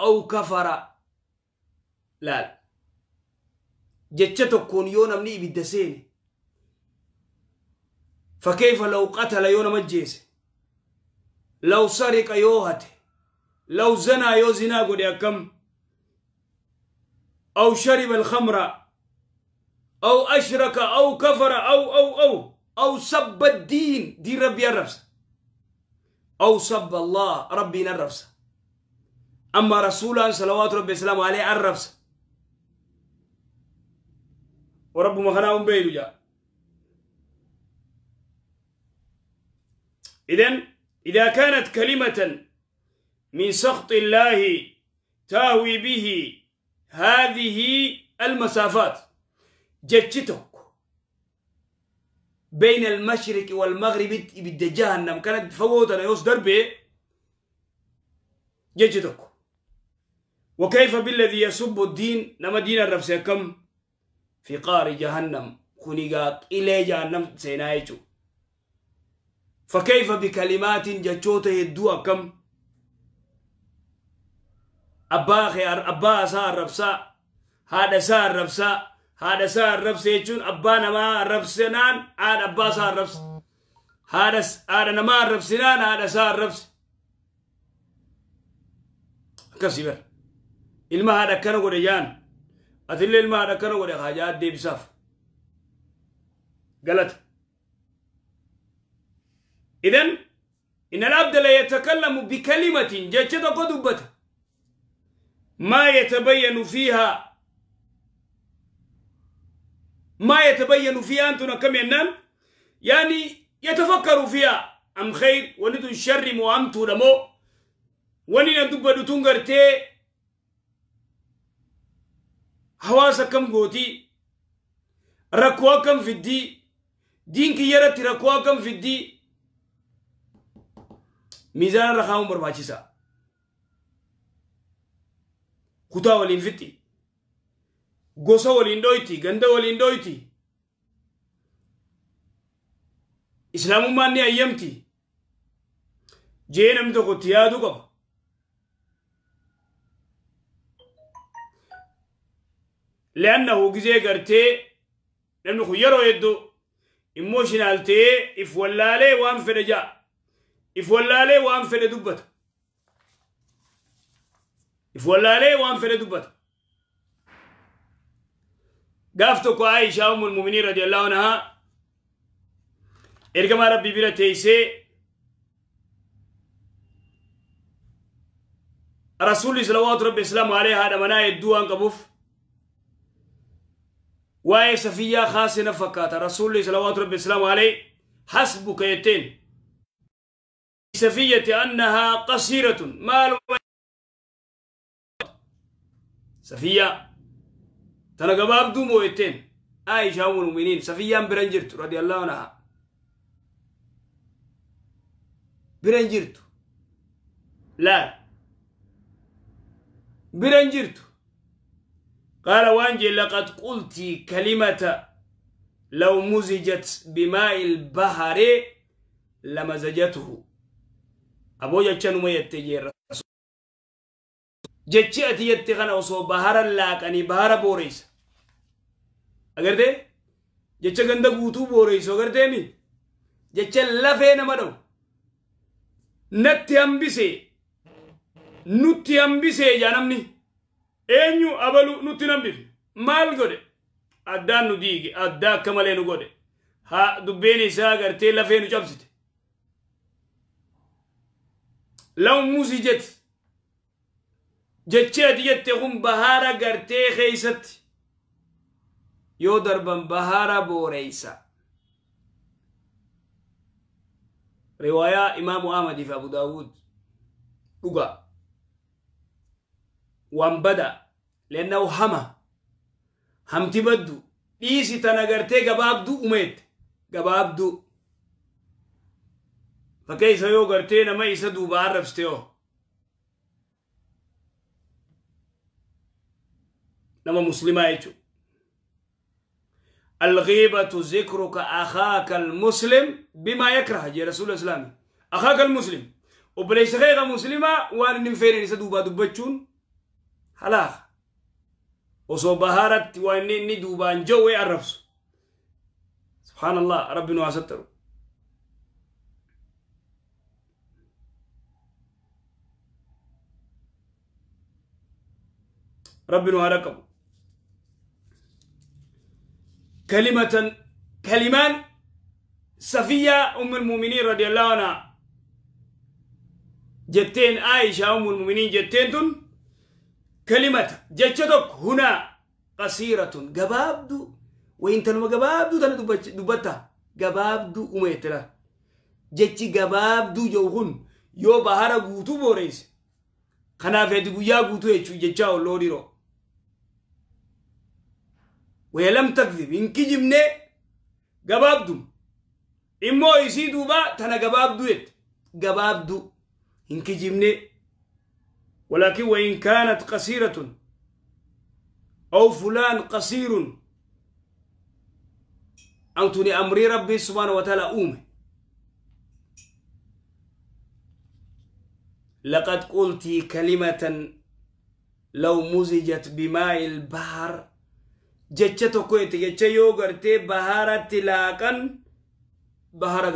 أو كفر لا لا كون يونا يونا مني بالدسين فكيف لو قتل يونا مجيس لو سرق يوهت لو زنى يو زنا قد كم أو شرب الخمر أو أشرك أو كفر أو أو أو أو سب الدين دي ربي الرفس أو سب الله ربي الرفس أما رسول صلوات ربي الله عليه أرفس ورب خناهم بيلو جا إذن إذا كانت كلمة من سخط الله تاوي به هذه المسافات جتشتك بين المشرق والمغرب بالدجهنم كانت فوتنا يوس دربي جتشتك وكيف بالذي يسب الدين نما دين الرب كم في قار جهنم خنيقات إلى جهنم سينايتو فكيف بكلمات جتشوته الدوا كم أبا أباخي أبا سار ربسا هذا سار ربسا هذا سار ربس يجون أبا نما ربسنان هذا أبا سار ربس هذا هذا نما ربسنان هذا سار ربس كسبر ilma haadha akkana godhe jaan atillee ilma haadha akkana godhe hajaa deebisaaf galata idan inal abda la yatakallamu bikalimatin jecha tokko dubbata maa yatabayyanu fiihaa ما يتبين فيها أنتم كم ينام يعني يتفكر فيها أم خير وندو الشر مو أم تولمو ونين دبا تنغرتي hawaasa akkam gootii rakkoo akkam fiddii diin kiyya irratti rakkoo akkam fiddii miizaana irra kaamuun barbaachisa kutaa waliin fixxi gosa waliin dhooyti ganda waliin dhooyti islaamummaan ni ayyamti jee namni tokko itti لأنه جزي قرتي لأنه يرو يدو إموشنال تي إف ولالي وان فرجا إف ولالي وان فرد دبت إف ولالي وان فرد دبت قافتك عائشة أم المؤمنين رضي الله عنها إرقما ربي بلا تيسي رسول الله صلى الله عليه وسلم عليه هذا منا يدوان قبوف واي سفيا خاسنا فكات رسول الله صلوات ربي السلام عليه حسبك يتين سفية أنها قصيرة ما الو... سفية ترى قباب دومو يتين أي أم المؤمنين سفية برنجرت رضي الله عنها برنجرت لا برنجرت قال وانجي لقد قلت كلمة لو مزجت بماء البحر لمزجته أبو جتشان ما يتجير جتشي أتي يتغن وصو بحر اللاكني بحر بوريس دي أغرده jecha ganda بوريس booreysu دي مي lafee nama dhawu natti بسي nutti بسي جانم ني enyu abalu nutti nambifi mal godhe adda nu diige adda akka malee nu godhe haa dubbeen isaa gartee lafee nu cabsite lamu muusii jeti jechee ati jette kun bahaara gartee keeysatti yoo darban bahara booreysa riwaayaa imaamu ahmadi fi abu daawud dhugaa waan leennahu hama hamti baddu dhiisi tan agartee gabaabduu umeette gabaabduu fakkee isa yoo gartee nama isa duuba arrabste yoo nama muslimaa jechu alghiibatu zikruka akhaaka almuslim bimaa yakraha jee rasuula islaami akhaaka almuslim obboleessa keeka muslimaa waan inni hin isa duubaa dubbachuun halaaka osoo baharatti waa inni inni duubaan jowwee arrabsu subhaan allah rabbi nu haasattaru rabbi nu haadha qabu kalimatan kalimaan safiya umm almuuminiin radiallahu anha jetteen aisha umm almuuminiin كلمة جتشتك هنا قصيرة قبابدو وإنت لما قبابدو تنا دبتا قبابدو أميترا جتشي قبابدو جوهن يو بهارا قوتو بوريس خناف يدقو يا قوتو يتشو جتشاو اللوري رو ويلم تكذب إنكي جمني قبابدو إمو يسيدو با تنا قبابدو يت قبابدو إنكي جمني ولكن وإن كانت قصيرة أو فلان قصير أنتني أمري ربي سبحانه وتعالى أومي لقد قلت كلمة لو مزجت بماء البحر جتشتو كويت itti jecha yoo gartee baharatti laaqan bahara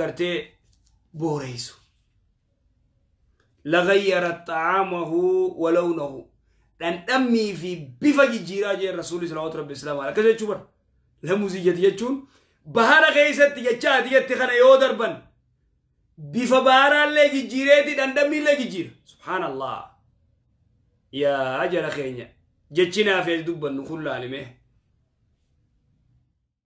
لغيرت طعامه ولونه لأن أمي في بفج الجيراج الرسول صلى الله عليه وسلم على كذا شو لموزية يجون بهارا كيسة يجتاع يجتخنا يودر بن بفا بهارا اللي جيريتي لأن أمي اللي جير سبحان الله يا أجر خينيا جتنا في الدب النخلة علمه